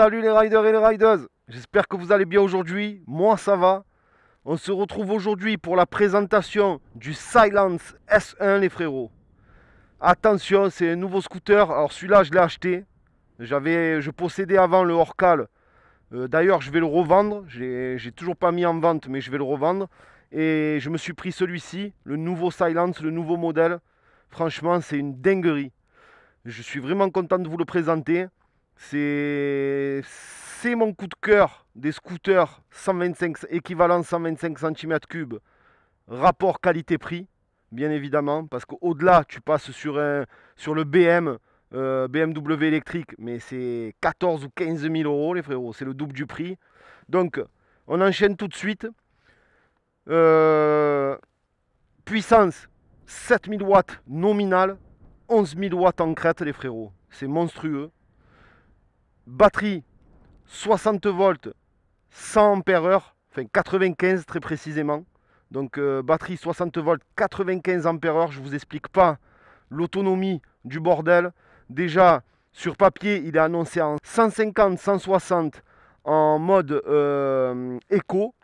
Salut les riders et les riders J'espère que vous allez bien aujourd'hui. Moi ça va. On se retrouve aujourd'hui pour la présentation du Silence S1 les frérots. Attention, c'est un nouveau scooter. Alors celui-là je l'ai acheté. J'avais, je possédais avant le Orcal. Euh, d'ailleurs je vais le revendre. J'ai toujours pas mis en vente mais je vais le revendre. Et je me suis pris celui-ci, le nouveau Silence, le nouveau modèle. Franchement c'est une dinguerie. Je suis vraiment content de vous le présenter. C'est mon coup de cœur des scooters 125, équivalent 125 cm3, rapport qualité-prix, bien évidemment, parce qu'au-delà, tu passes sur, un, sur le BM, euh, BMW électrique, mais c'est 14 ou 15 000 euros, les frérots, c'est le double du prix. Donc, on enchaîne tout de suite. Euh, puissance, 7000 watts nominale, 11 000 watts en crête, les frérots. C'est monstrueux batterie 60 volts 100 ampères enfin 95 très précisément. Donc euh, batterie 60 volts 95 ampères heure, je vous explique pas l'autonomie du bordel. Déjà sur papier, il est annoncé en 150 160 en mode euh, éco,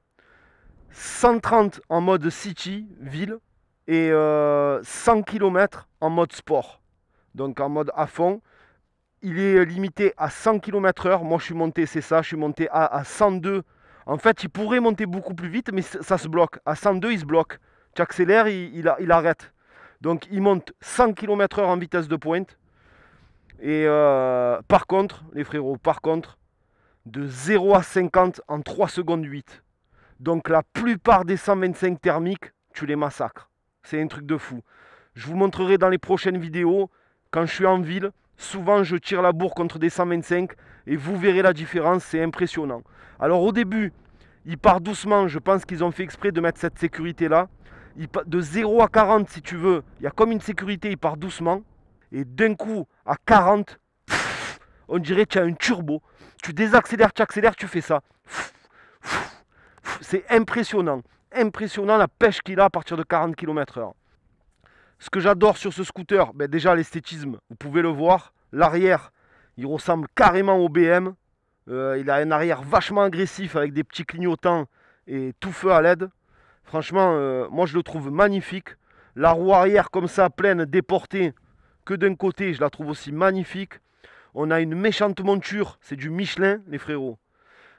130 en mode city, ville et 100 euh, km en mode sport. Donc en mode à fond il est euh, limité à 100 km/h. Moi, je suis monté, c'est ça, je suis monté à, 102. En fait, il pourrait monter beaucoup plus vite, mais ça se bloque. À 102, il se bloque. Tu accélères, il, arrête. Donc, il monte 100 km/h en vitesse de pointe. Et euh, par contre, les frérots, par contre, de 0 à 50 en 3 secondes 8. Donc, la plupart des 125 thermiques, tu les massacres. C'est un truc de fou. Je vous montrerai dans les prochaines vidéos, quand je suis en ville, Souvent, je tire la bourre contre des 125 et vous verrez la différence, c'est impressionnant. Alors au début, il part doucement, je pense qu'ils ont fait exprès de mettre cette sécurité-là. De 0 à 40, si tu veux, il y a comme une sécurité, il part doucement. Et d'un coup, à 40, on dirait tu as un turbo. Tu désaccélères, tu accélères, tu fais ça. C'est impressionnant. Impressionnant la pêche qu'il a à partir de 40 km/h. Ce que j'adore sur ce scooter, ben déjà l'esthétisme, vous pouvez le voir. L'arrière, il ressemble carrément au BM. Euh, il a un arrière vachement agressif avec des petits clignotants et tout feu à l'aide. Franchement, euh, moi je le trouve magnifique. La roue arrière comme ça, pleine, déportée, que d'un côté, je la trouve aussi magnifique. On a une méchante monture, c'est du Michelin, les frérots.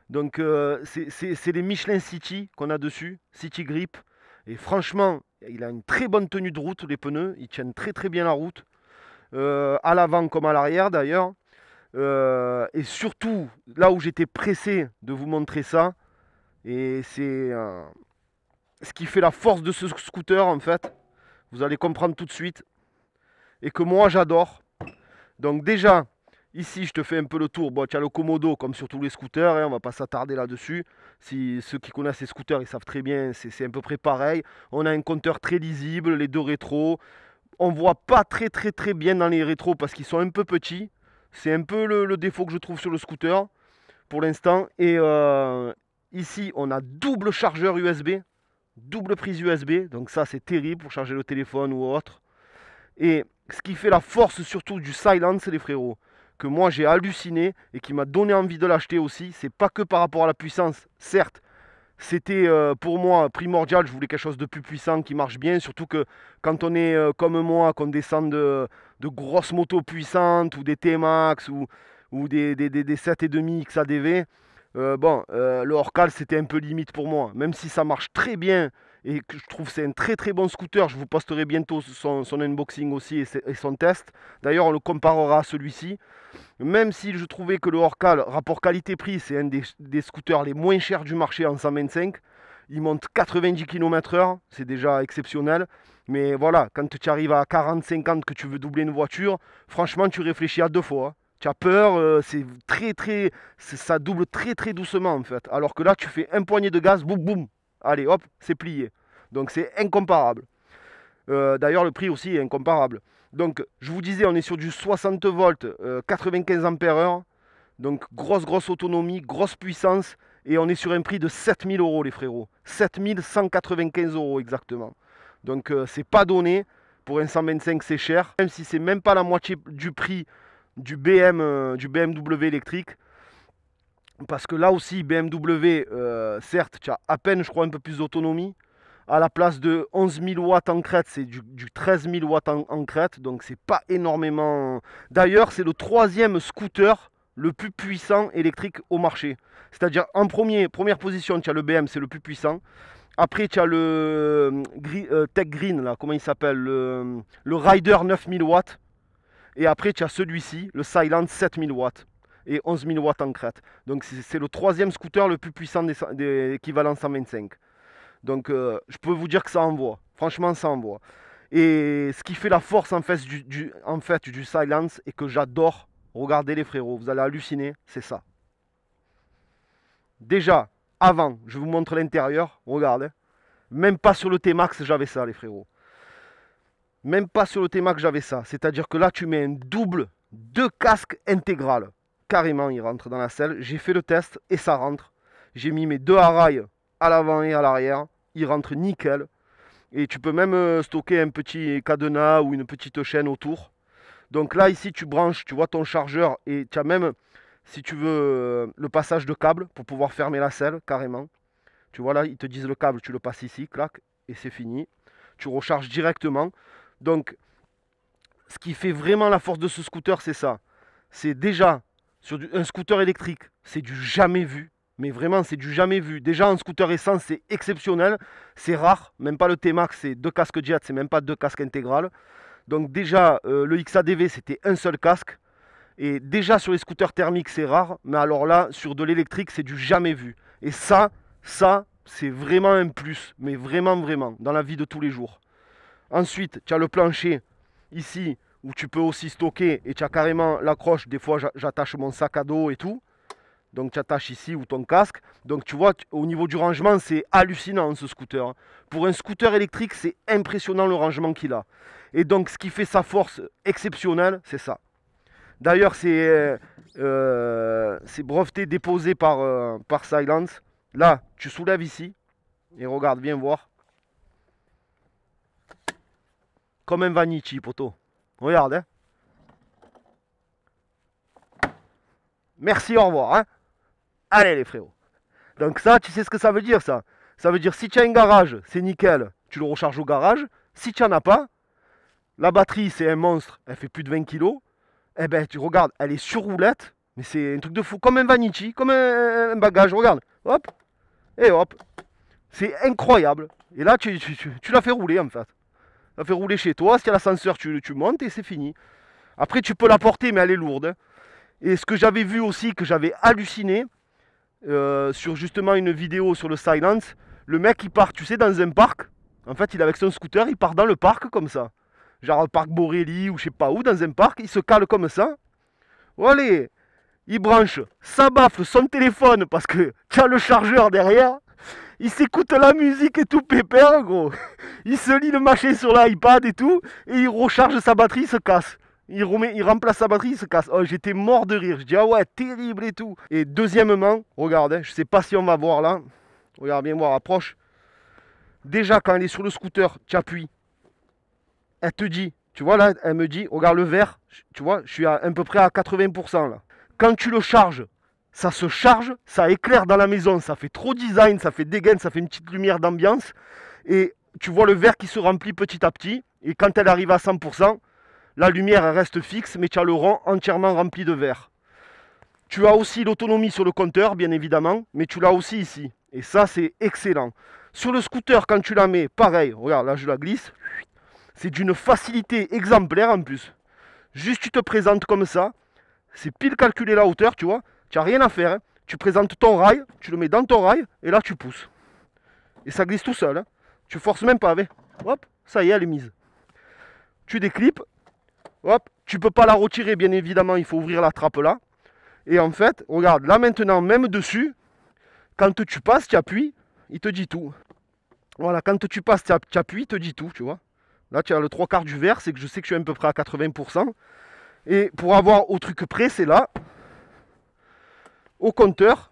Donc euh, c'est les Michelin City qu'on a dessus, City Grip. Et franchement, il a une très bonne tenue de route, les pneus. Ils tiennent très très bien la route. Euh, à l'avant comme à l'arrière d'ailleurs. Euh, et surtout, là où j'étais pressé de vous montrer ça, et c'est ce qui fait la force de ce scooter en fait, vous allez comprendre tout de suite, et que moi j'adore. Donc déjà, Ici, je te fais un peu le tour. Bon, tu as le Komodo, comme sur tous les scooters, on hein, on va pas s'attarder là-dessus. Si ceux qui connaissent les scooters, ils savent très bien, c'est à peu près pareil. On a un compteur très lisible, les deux rétros. On ne voit pas très très très bien dans les rétros parce qu'ils sont un peu petits. C'est un peu le, défaut que je trouve sur le scooter pour l'instant. Et euh, ici, on a double chargeur USB, double prise USB. Donc ça, c'est terrible pour charger le téléphone ou autre. Et ce qui fait la force surtout du Silence, les frérots, que moi j'ai halluciné et qui m'a donné envie de l'acheter aussi. C'est pas que par rapport à la puissance, certes, c'était euh, pour moi primordial, je voulais quelque chose de plus puissant qui marche bien, surtout que quand on est euh, comme moi, qu'on descend de, grosses motos puissantes ou des T-Max ou, ou des, des, des, 7,5 XADV, euh, bon, le Orcal c'était un peu limite pour moi, même si ça marche très bien et je trouve c'est un très très bon scooter. Je vous posterai bientôt son, unboxing aussi et, son test. D'ailleurs, on le comparera à celui-ci. Même si je trouvais que le Orcal, rapport qualité-prix, c'est un des, scooters les moins chers du marché en 125. Il monte 90 km/h, c'est déjà exceptionnel. Mais voilà, quand tu arrives à 40-50 que tu veux doubler une voiture, franchement, tu réfléchis à deux fois. Hein. Tu as peur, euh, c'est très très, ça double très très doucement en fait. Alors que là, tu fais un poignet de gaz, boum boum, allez hop, c'est plié. Donc c'est incomparable. Euh, d'ailleurs, le prix aussi est incomparable. Donc, je vous disais, on est sur du 60 volts, 95 euh, ampères-heure. Donc, grosse, grosse autonomie, grosse puissance. Et on est sur un prix de 7000 euros, les frérots. 7195 euros exactement. Donc, euh, c'est pas donné. Pour un 125, c'est cher. Même si c'est même pas la moitié du prix du, BM, du BMW électrique. Parce que là aussi, BMW, certes, tu as à peine, je crois, un peu plus d'autonomie à la place de 11 000 watts en crête, c'est du, 13 000 watts en, crête, donc c'est pas énormément. D'ailleurs, c'est le troisième scooter le plus puissant électrique au marché. C'est-à-dire en première position, tu as le BM, c'est le plus puissant. Après, tu as le euh, euh, Tech Green, là, comment il s'appelle le, Rider 9000 watts. Et après, tu as celui-ci, le Silent 7000 watts et 11 000 watts en crête. Donc, c'est le troisième scooter le plus puissant des, des équivalents 125. Donc euh, je peux vous dire que ça envoie. Franchement, ça envoie. Et ce qui fait la force en fait du, silence et que j'adore regarder les frérots, vous allez halluciner, c'est ça. Déjà, avant, je vous montre l'intérieur, regardez. Hein. Même pas sur le T-Max, j'avais ça, les frérots. Même pas sur le T-Max, j'avais ça. C'est-à-dire que là, tu mets un double, deux casques intégral. Carrément, il rentre dans la selle. J'ai fait le test et ça rentre. J'ai mis mes deux harailles à l'avant et à l'arrière. Il rentre nickel. Et tu peux même euh, stocker un petit cadenas ou une petite chaîne autour. Donc là, ici, tu branches, tu vois ton chargeur et tu as même, si tu veux, euh, le passage de câble pour pouvoir fermer la selle carrément. Tu vois là, ils te disent le câble, tu le passes ici, clac, et c'est fini. Tu recharges directement. Donc, ce qui fait vraiment la force de ce scooter, c'est ça. C'est déjà, sur un scooter électrique, c'est du jamais vu mais vraiment c'est du jamais vu. Déjà en scooter essence c'est exceptionnel, c'est rare, même pas le T-Max c'est deux casques jet, c'est même pas deux casques intégral. Donc déjà euh, le XADV c'était un seul casque, et déjà sur les scooters thermiques c'est rare, mais alors là sur de l'électrique c'est du jamais vu. Et ça, ça c'est vraiment un plus, mais vraiment vraiment, dans la vie de tous les jours. Ensuite tu as le plancher ici où tu peux aussi stocker et tu as carrément l'accroche, des fois j'attache mon sac à dos et tout. Donc tu attaches ici ou ton casque. Donc tu vois, au niveau du rangement, c'est hallucinant ce scooter. Hein. Pour un scooter électrique, c'est impressionnant le rangement qu'il a. Et donc ce qui fait sa force exceptionnelle, c'est ça. D'ailleurs, c'est euh, euh, breveté déposé par, euh, par Silence. Là, tu soulèves ici et regarde, viens voir. Comme un Vanity, poteau. Regarde, hein. Merci, au revoir. Hein Allez les frérots. Donc ça, tu sais ce que ça veut dire ça Ça veut dire si tu as un garage, c'est nickel, tu le recharges au garage. Si tu n'en as pas, la batterie c'est un monstre, elle fait plus de 20 kg. Eh ben tu regardes, elle est sur roulette, mais c'est un truc de fou, comme un vanity, comme un, bagage, regarde. Hop, et hop. C'est incroyable. Et là, tu, la fais rouler en fait. Tu la fais rouler chez toi, si y a l'ascenseur, tu, montes et c'est fini. Après, tu peux la porter, mais elle est lourde. Hein. Et ce que j'avais vu aussi, que j'avais halluciné, euh, sur justement une vidéo sur le silence. Le mec, il part, tu sais, dans un parc. En fait, il est avec son scooter, il part dans le parc comme ça. Genre le parc Borély ou je sais pas où, dans un parc, il se cale comme ça. Allez, il branche sa baffe son téléphone, parce que tu le chargeur derrière. Il s'écoute la musique et tout pépère, gros. Il se lit le machin sur l'iPad et tout, et il recharge sa batterie, il se casse il, remet, il remplace sa batterie, il se casse. Oh, j'étais mort de rire. Je dis, ah ouais, terrible et tout. Et deuxièmement, regarde, je je sais pas si on va voir là. Regarde bien voir, approche. Déjà, quand elle est sur le scooter, tu appuies. Elle te dit, tu vois là, elle me dit, regarde le verre. tu vois, je suis à, à peu près à 80% là. Quand tu le charges, ça se charge, ça éclaire dans la maison, ça fait trop design, ça fait dégaine, ça fait une petite lumière d'ambiance. Et tu vois le verre qui se remplit petit à petit. Et quand elle arrive à 100%, la lumière reste fixe, mais tu as le rond entièrement rempli de verre. Tu as aussi l'autonomie sur le compteur, bien évidemment, mais tu l'as aussi ici. Et ça, c'est excellent. Sur le scooter, quand tu la mets, pareil, regarde, là je la glisse. C'est d'une facilité exemplaire en plus. Juste tu te présentes comme ça. C'est pile calculé la hauteur, tu vois. Tu n'as rien à faire. Hein. Tu présentes ton rail, tu le mets dans ton rail, et là tu pousses. Et ça glisse tout seul. Tu hein. Tu forces même pas Hop, ça y est, elle est mise. Tu déclips, Hop, tu peux pas la retirer, bien évidemment, il faut ouvrir la trappe là. Et en fait, regarde, là maintenant, même dessus, quand tu passes, tu appuies, il te dit tout. Voilà, quand tu passes, tu appuies, il te dit tout, tu vois. Là, tu as le trois quarts du verre, c'est que je sais que je suis à peu près à 80%. Et pour avoir au truc près, c'est là. Au compteur,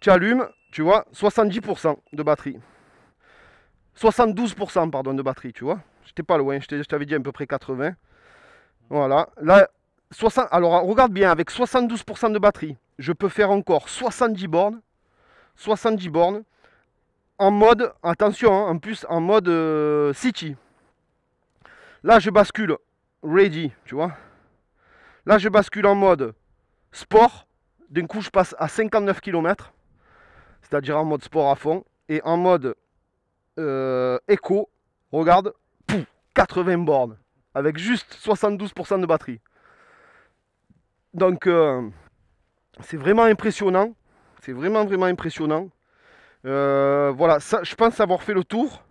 tu allumes, tu vois, 70% de batterie. 72% pardon de batterie, tu vois. J'étais pas loin, je t'avais dit à peu près 80. Voilà. Là, 60, alors regarde bien, avec 72% de batterie, je peux faire encore 70 bornes. 70 bornes. En mode, attention, hein, en plus en mode euh, city. Là, je bascule ready, tu vois. Là, je bascule en mode sport. D'un coup, je passe à 59 km, c'est-à-dire en mode sport à fond. Et en mode euh, éco, regarde, 80 bornes avec juste 72% de batterie. Donc euh, c'est vraiment impressionnant. C'est vraiment vraiment impressionnant. Euh, voilà, ça, je pense avoir fait le tour.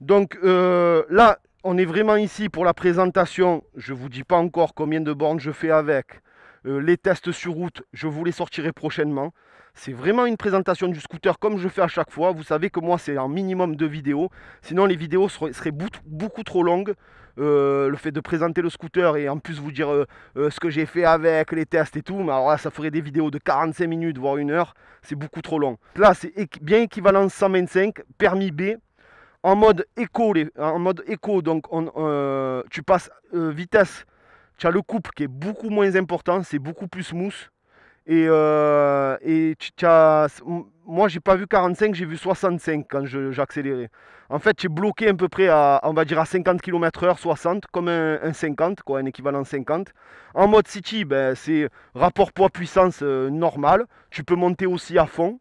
Donc euh, là, on est vraiment ici pour la présentation. Je ne vous dis pas encore combien de bornes je fais avec. les tests sur route, je vous les sortirai prochainement. C'est vraiment une présentation du scooter comme je fais à chaque fois. Vous savez que moi, c'est un minimum de vidéos. Sinon, les vidéos seraient beaucoup trop longues. Euh, le fait de présenter le scooter et en plus vous dire euh, euh, ce que j'ai fait avec, les tests et tout, alors là, ça ferait des vidéos de 45 minutes, voire une heure. C'est beaucoup trop long. Là, c'est bien équivalent 125, permis B. En mode écho, en mode donc tu passes vitesse tu as le couple qui est beaucoup moins important, c'est beaucoup plus mousse. Et, euh, et moi, j'ai pas vu 45, j'ai vu 65 quand j'accélérais. En fait, j'ai bloqué à peu près à, on va dire à 50 km/h, 60, comme un, 50, quoi, un équivalent 50. En mode city, ben, c'est rapport poids-puissance euh, normal. Tu peux monter aussi à fond.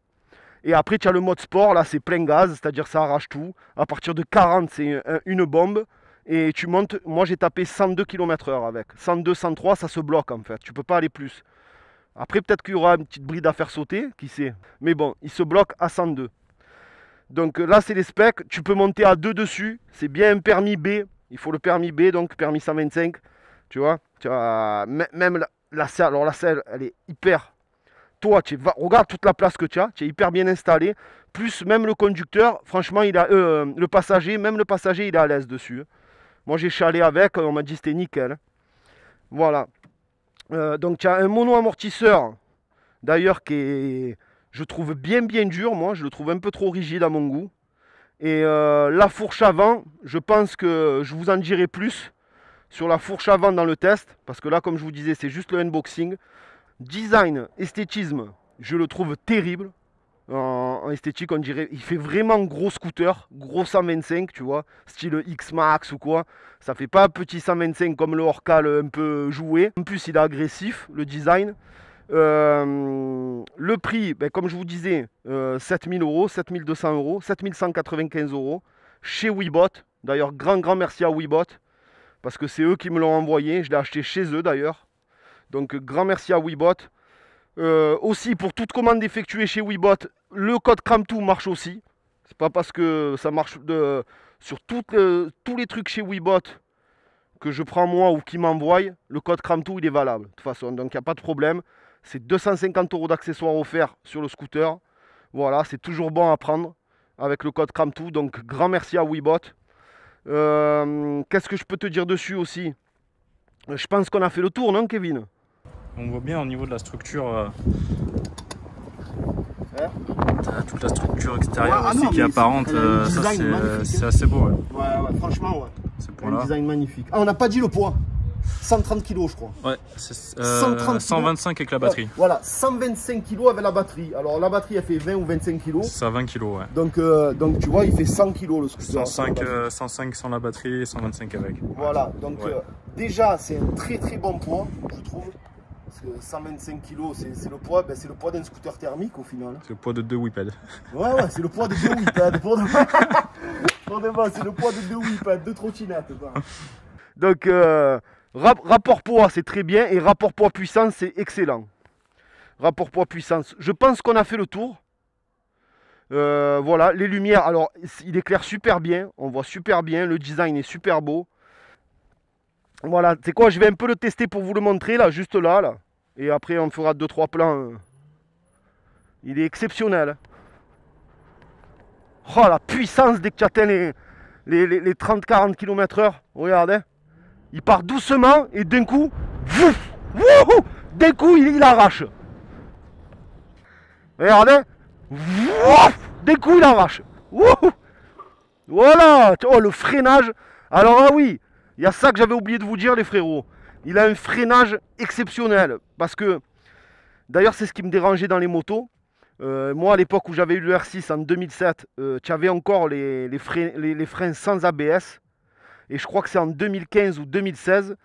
Et après, tu as le mode sport, là, c'est plein gaz, c'est-à-dire ça arrache tout. À partir de 40, c'est une bombe. Et tu montes, moi j'ai tapé 102 km/h avec. 102, 103, ça se bloque en fait. Tu peux pas aller plus. Après, peut-être qu'il y aura une petite bride à faire sauter, qui sait. Mais bon, il se bloque à 102. Donc euh, là, c'est les specs. Tu peux monter à 2 dessus. C'est bien un permis B. Il faut le permis B, donc permis 125. Tu vois, tu as, même la, selle, alors la selle, elle est hyper. Toi, tu vas, regarde toute la place que tu as. Tu es hyper bien installé. Plus même le conducteur, franchement, il a, euh, le passager, même le passager, il est à l'aise dessus. Hein. Moi, j'ai chalé avec. On m'a dit c'était nickel. Voilà. Euh, donc tu as un mono-amortisseur, d'ailleurs, qui est, je trouve bien bien dur, moi, je le trouve un peu trop rigide à mon goût. Et euh, la fourche avant, je pense que je vous en dirai plus sur la fourche avant dans le test, parce que là, comme je vous disais, c'est juste le unboxing. Design, esthétisme, je le trouve terrible. Euh, en, esthétique, on dirait. Il fait vraiment gros scooter, gros 125, tu vois, style X-Max ou quoi. Ça fait pas petit 125 comme le Orcal euh, un peu joué. En plus, il est agressif, le design. Euh, le prix, ben, comme je vous disais, 7000 euh, euros, 7200 euros, 7195 euros chez Webot. D'ailleurs, grand, grand merci à Webot parce que c'est eux qui me l'ont envoyé. Je l'ai acheté chez eux d'ailleurs. Donc, grand merci à Webot. aussi, pour toute commande effectuée chez Webot, le code CRAMTOO marche aussi. C'est pas parce que ça marche sur tous les trucs chez WeBot que je prends moi ou qui m'envoie, le code CRAMTOO il est valable. De toute façon, donc il n'y a pas de problème. C'est 250 euros d'accessoires offerts sur le scooter. Voilà, c'est toujours bon à prendre avec le code CRAMTOO. Donc grand merci à WeBot. Euh, qu'est-ce que je peux te dire dessus aussi Je pense qu'on a fait le tour, non Kevin On voit bien au niveau de la structure, euh, T'as toute la structure extérieure ah aussi qui est apparente. Euh, c'est hein. assez beau. Ouais, franchement, ouais. C'est pour design magnifique. Ah, on n'a pas dit le poids. 130 kg, je crois. Ouais, 125 euh, avec la batterie. voilà, 125 kg avec la batterie. Alors la batterie, elle fait 20 ou 25 kg. Ça 20 kg, ouais. Donc, euh, donc tu vois, il fait 100 kg le scooter. 105, 105 sans la batterie et 125 avec. Voilà, donc déjà, c'est un très très bon poids, je trouve. Parce que 125 kg, c'est le poids, ben, c'est le poids d'un scooter thermique au final. Hein. C'est le poids de deux Whipad. Ouais, ouais, c'est le poids de deux Whipad. Pour demain, c'est le poids de deux Whipad, deux trottinettes. Donc, euh, rapport poids, c'est très bien. Et rapport poids-puissance, c'est excellent. Rapport poids-puissance. Je pense qu'on a fait le tour. Euh, voilà, les lumières, alors il éclaire super bien, on voit super bien, le design est super beau. Voilà, c'est quoi, je vais un peu le tester pour vous le montrer, là, juste là, là. Et après, on fera deux, trois plans. Euh. Il est exceptionnel. Oh, la puissance dès que tu atteins les, 30-40 km heure. Regardez. Il part doucement et d'un coup, d'un coup, il, arrache. Regardez. D'un coup, il arrache. Wouh voilà. Oh, le freinage. Alors, ah oui, il y a ça que j'avais oublié de vous dire les frérots. Il a un freinage exceptionnel. Parce que, d'ailleurs c'est ce qui me dérangeait dans les motos. Euh, moi à l'époque où j'avais eu le R6 en 2007, euh, tu avais encore les, freins, freins, sans ABS. Et je crois que c'est en 2015 ou 2016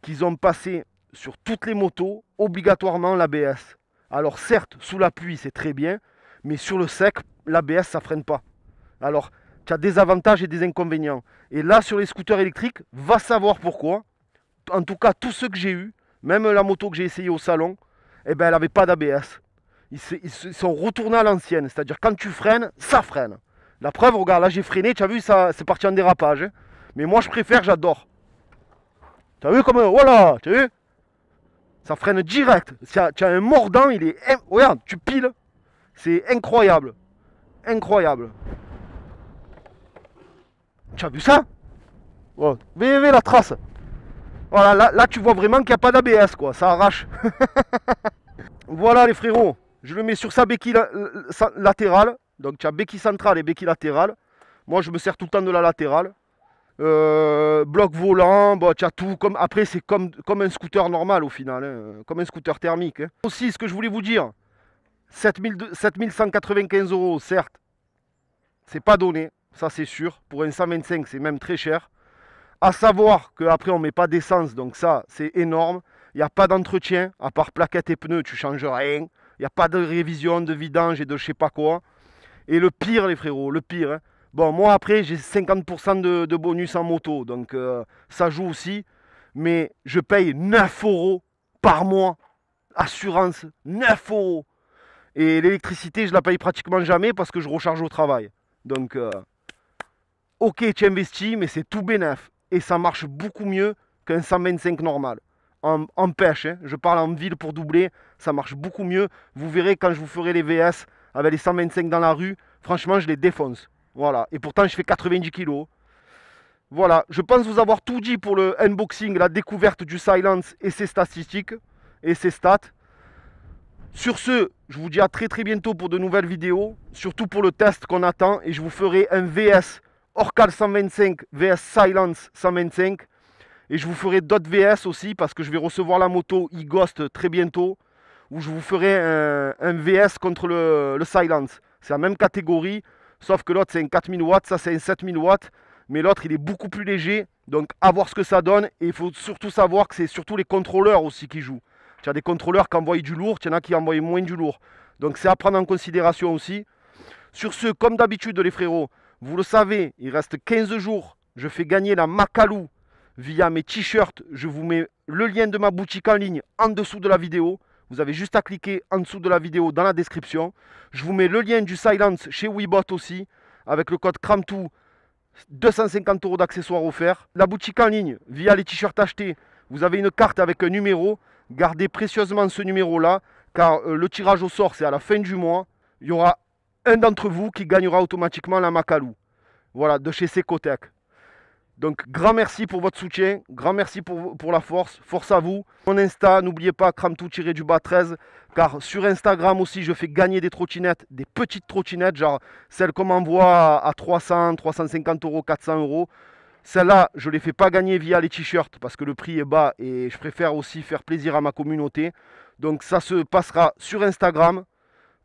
qu'ils ont passé sur toutes les motos obligatoirement l'ABS. Alors certes, sous la pluie c'est très bien, mais sur le sec, l'ABS ça freine pas. Alors tu as des avantages et des inconvénients. Et là, sur les scooters électriques, va savoir pourquoi. En tout cas, tous ceux que j'ai eu même la moto que j'ai essayée au salon, eh ben, elle n'avait pas d'ABS. Ils, sont retournés à l'ancienne, c'est-à-dire quand tu freines, ça freine. La preuve, regarde, là j'ai freiné, tu as vu, ça, c'est parti en dérapage. Mais moi, je préfère, j'adore. Tu as vu comme... Voilà, oh tu as vu Ça freine direct. Tu as, un mordant, il est... Regarde, tu piles. C'est incroyable. Incroyable. Tu as vu ça wow. la trace. Voilà, là, tu vois vraiment qu'il n'y a pas d'ABS, quoi. Ça arrache. voilà les frérots. Je le mets sur sa béquille euh, euh, latérale. Donc tu as béquille centrale et béquille latérale. Moi, je me sers tout le temps de la latérale. Euh, bloc volant, bah, tu as tout. Comme, après, c'est comme, comme un scooter normal au final, hein. comme un scooter thermique. Hein. Aussi, ce que je voulais vous dire, 7195 euros, certes, c'est pas donné ça c'est sûr. Pour un 125, c'est même très cher. À savoir qu'après, on ne met pas d'essence, donc ça, c'est énorme. Il n'y a pas d'entretien, à part plaquettes et pneus, tu changes rien. Il n'y a pas de révision, de vidange et de je sais pas quoi. Et le pire, les frérots, le pire. Hein. Bon, moi après, j'ai 50% de, bonus en moto, donc euh, ça joue aussi. Mais je paye 9 euros par mois. Assurance, 9 euros. Et l'électricité, je la paye pratiquement jamais parce que je recharge au travail. Donc, euh, ok, tu investis, mais c'est tout bénef. Et ça marche beaucoup mieux qu'un 125 normal. En, pêche, hein. je parle en ville pour doubler, ça marche beaucoup mieux. Vous verrez quand je vous ferai les VS avec les 125 dans la rue, franchement, je les défonce. Voilà, et pourtant, je fais 90 kg. Voilà, je pense vous avoir tout dit pour le unboxing, la découverte du Silence et ses statistiques et ses stats. Sur ce, je vous dis à très très bientôt pour de nouvelles vidéos, surtout pour le test qu'on attend et je vous ferai un VS Orcal 125 VS Silence 125. Et je vous ferai d'autres VS aussi parce que je vais recevoir la moto e-Ghost très bientôt. Où je vous ferai un, VS contre le, Silence. C'est la même catégorie. Sauf que l'autre c'est un 4000 watts, ça c'est un 7000 watts. Mais l'autre il est beaucoup plus léger. Donc à voir ce que ça donne. Et il faut surtout savoir que c'est surtout les contrôleurs aussi qui jouent. Tu as des contrôleurs qui envoient du lourd, tu en as qui envoient moins du lourd. Donc c'est à prendre en considération aussi. Sur ce, comme d'habitude les frérots, vous le savez, il reste 15 jours. Je fais gagner la Macalou via mes t-shirts. Je vous mets le lien de ma boutique en ligne en dessous de la vidéo. Vous avez juste à cliquer en dessous de la vidéo dans la description. Je vous mets le lien du Silence chez WeBot aussi avec le code CRAMTOU. 250 euros d'accessoires offerts. La boutique en ligne, via les t-shirts achetés, vous avez une carte avec un numéro. Gardez précieusement ce numéro-là, car euh, le tirage au sort, c'est à la fin du mois. Il y aura un d'entre vous qui gagnera automatiquement la Macalou. Voilà, de chez Secotec. Donc, grand merci pour votre soutien, grand merci pour, pour la force, force à vous. Mon Insta, n'oubliez pas, crame tout tiré du bas 13, car sur Instagram aussi, je fais gagner des trottinettes, des petites trottinettes, genre celles qu'on m'envoie à 300, 350 euros, 400 euros. Celles-là, je les fais pas gagner via les t-shirts, parce que le prix est bas et je préfère aussi faire plaisir à ma communauté. Donc, ça se passera sur Instagram.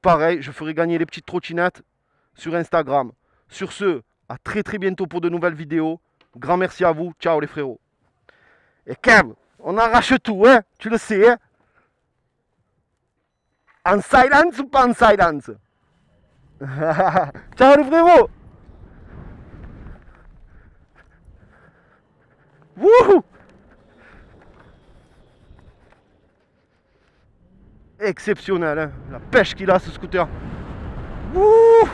Pareil, je ferai gagner les petites trottinettes sur Instagram. Sur ce, à très très bientôt pour de nouvelles vidéos. Grand merci à vous. Ciao les frérots. Et Kev, on arrache tout, hein Tu le sais, hein. En silence ou pas en silence Ciao les frérots Wouhou exceptionnel. Hein. La pêche qu'il a ce scooter. Wouh